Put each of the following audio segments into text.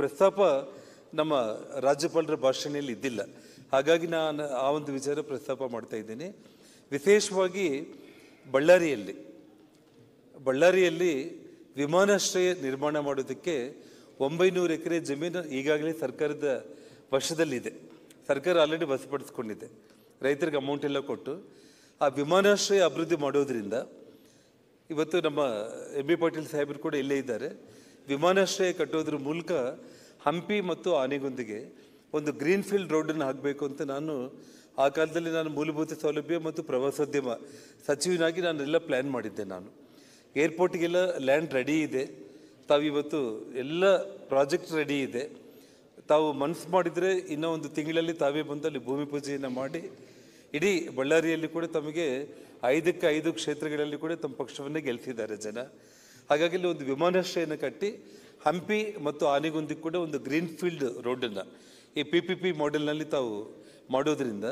ಪ್ರಸ್ತಾಪ ನಮ್ಮ ರಾಜ್ಯಪಾಲರ ಭಾಷಣೆಯಲ್ಲಿ ಇದ್ದಿಲ್ಲ ಹಾಗಾಗಿ ನಾನು ಆ ಒಂದು ವಿಚಾರ ಪ್ರಸ್ತಾಪ ಮಾಡ್ತಾ ಇದ್ದೇನೆ ವಿಶೇಷವಾಗಿ ಬಳ್ಳಾರಿಯಲ್ಲಿ ಬಳ್ಳಾರಿಯಲ್ಲಿ ವಿಮಾನಾಶ್ರಯ ನಿರ್ಮಾಣ ಮಾಡೋದಕ್ಕೆ ಒಂಬೈನೂರು ಎಕರೆ ಜಮೀನು ಈಗಾಗಲೇ ಸರ್ಕಾರದ ವಶದಲ್ಲಿದೆ ಸರ್ಕಾರ ಆಲ್ರೆಡಿ ವಶಪಡಿಸ್ಕೊಂಡಿದೆ ರೈತರಿಗೆ ಅಮೌಂಟ್ ಎಲ್ಲ ಕೊಟ್ಟು ಆ ವಿಮಾನಾಶ್ರಯ ಅಭಿವೃದ್ಧಿ ಮಾಡೋದರಿಂದ ಇವತ್ತು ನಮ್ಮ ಎಂ ಬಿ ಪಾಟೀಲ್ ಸಾಹೇಬರು ಕೂಡ ಇಲ್ಲೇ ಇದ್ದಾರೆ ವಿಮಾನಾಶ್ರಯ ಕಟ್ಟೋದ್ರ ಮೂಲಕ ಹಂಪಿ ಮತ್ತು ಆನೆಗೊಂದಿಗೆ ಒಂದು ಗ್ರೀನ್ ಫೀಲ್ಡ್ ರೋಡನ್ನು ಹಾಕಬೇಕು ಅಂತ ನಾನು ಆ ಕಾಲದಲ್ಲಿ ನಾನು ಮೂಲಭೂತ ಸೌಲಭ್ಯ ಮತ್ತು ಪ್ರವಾಸೋದ್ಯಮ ಸಚಿವನಾಗಿ ನಾನೆಲ್ಲ ಪ್ಲ್ಯಾನ್ ಮಾಡಿದ್ದೆ ನಾನು ಏರ್ಪೋರ್ಟ್ಗೆಲ್ಲ ಲ್ಯಾಂಡ್ ರೆಡಿ ಇದೆ ತಾವಿವತ್ತು ಎಲ್ಲ ಪ್ರಾಜೆಕ್ಟ್ ರೆಡಿ ಇದೆ ತಾವು ಮನಸ್ಸು ಮಾಡಿದರೆ ಇನ್ನೂ ಒಂದು ತಿಂಗಳಲ್ಲಿ ತಾವೇ ಬಂದು ಅಲ್ಲಿ ಭೂಮಿ ಪೂಜೆಯನ್ನು ಮಾಡಿ ಇಡೀ ಬಳ್ಳಾರಿಯಲ್ಲಿ ಕೂಡ ತಮಗೆ ಐದಕ್ಕೆ ಐದು ಕ್ಷೇತ್ರಗಳಲ್ಲಿ ಕೂಡ ತಮ್ಮ ಪಕ್ಷವನ್ನೇ ಗೆಲ್ತಿದ್ದಾರೆ ಜನ ಹಾಗಾಗಿ ಇಲ್ಲಿ ಒಂದು ವಿಮಾನಾಶ್ರಯನ ಕಟ್ಟಿ ಹಂಪಿ ಮತ್ತು ಆನೆಗೊಂದಿಗೆ ಕೂಡ ಒಂದು ಗ್ರೀನ್ ಫೀಲ್ಡ್ ರೋಡನ್ನು ಈ ಪಿ ಪಿ ಪಿ ಮಾಡೆಲ್ನಲ್ಲಿ ತಾವು ಮಾಡೋದ್ರಿಂದ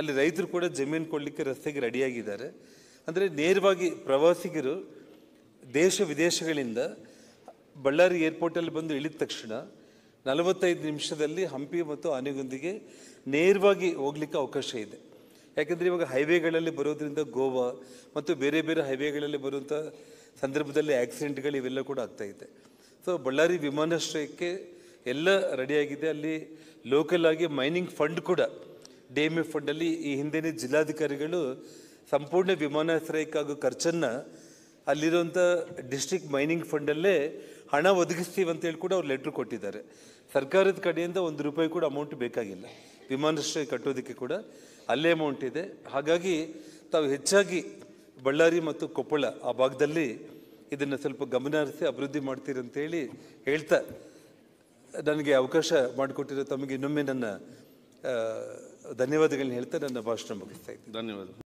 ಅಲ್ಲಿ ರೈತರು ಕೂಡ ಜಮೀನು ಕೊಡಲಿಕ್ಕೆ ರಸ್ತೆಗೆ ರೆಡಿಯಾಗಿದ್ದಾರೆ ಅಂದರೆ ನೇರವಾಗಿ ಪ್ರವಾಸಿಗರು ದೇಶ ವಿದೇಶಗಳಿಂದ ಬಳ್ಳಾರಿ ಏರ್ಪೋರ್ಟಲ್ಲಿ ಬಂದು ಇಳಿದ ತಕ್ಷಣ ನಲವತ್ತೈದು ನಿಮಿಷದಲ್ಲಿ ಹಂಪಿ ಮತ್ತು ಆನೆಗುಂದಿಗೆ ನೇರವಾಗಿ ಹೋಗ್ಲಿಕ್ಕೆ ಅವಕಾಶ ಇದೆ ಯಾಕೆಂದರೆ ಇವಾಗ ಹೈವೇಗಳಲ್ಲಿ ಬರೋದ್ರಿಂದ ಗೋವಾ ಮತ್ತು ಬೇರೆ ಬೇರೆ ಹೈವೇಗಳಲ್ಲಿ ಬರುವಂಥ ಸಂದರ್ಭದಲ್ಲಿ ಆಕ್ಸಿಡೆಂಟ್ಗಳು ಇವೆಲ್ಲ ಕೂಡ ಆಗ್ತಾಯಿದೆ ಸೊ ಬಳ್ಳಾರಿ ವಿಮಾನಾಶ್ರಯಕ್ಕೆ ಎಲ್ಲ ರೆಡಿಯಾಗಿದೆ ಅಲ್ಲಿ ಲೋಕಲ್ ಆಗಿ ಮೈನಿಂಗ್ ಫಂಡ್ ಕೂಡ ಡಿ ಎಮ್ ಎಫ್ ಫಂಡಲ್ಲಿ ಈ ಹಿಂದೆನೇ ಜಿಲ್ಲಾಧಿಕಾರಿಗಳು ಸಂಪೂರ್ಣ ವಿಮಾನಾಶ್ರಯಕ್ಕಾಗೋ ಖರ್ಚನ್ನು ಅಲ್ಲಿರುವಂಥ ಡಿಸ್ಟ್ರಿಕ್ಟ್ ಮೈನಿಂಗ್ ಫಂಡಲ್ಲೇ ಹಣ ಒದಗಿಸ್ತೀವಿ ಅಂತೇಳಿ ಕೂಡ ಅವ್ರು ಲೆಟ್ರ್ ಕೊಟ್ಟಿದ್ದಾರೆ ಸರ್ಕಾರದ ಕಡೆಯಿಂದ ಒಂದು ರೂಪಾಯಿ ಕೂಡ ಅಮೌಂಟ್ ಬೇಕಾಗಿಲ್ಲ ವಿಮಾನಾಶ್ರಯ ಕಟ್ಟೋದಕ್ಕೆ ಕೂಡ ಅಲ್ಲೇ ಅಮೌಂಟ್ ಇದೆ ಹಾಗಾಗಿ ತಾವು ಹೆಚ್ಚಾಗಿ ಬಳ್ಳಾರಿ ಮತ್ತು ಕೊಪ್ಪಳ ಆ ಭಾಗದಲ್ಲಿ ಇದನ್ನು ಸ್ವಲ್ಪ ಗಮನ ಹರಿಸಿ ಅಭಿವೃದ್ಧಿ ಮಾಡ್ತೀರಂತೇಳಿ ಹೇಳ್ತಾ ನನಗೆ ಅವಕಾಶ ಮಾಡಿಕೊಟ್ಟಿರೋ ತಮಗೆ ಇನ್ನೊಮ್ಮೆ ನನ್ನ ಧನ್ಯವಾದಗಳನ್ನ ಹೇಳ್ತಾ ನನ್ನ ಭಾಷಣ ಮುಗಿಸ್ತಾ ಇದ್ದೀನಿ ಧನ್ಯವಾದ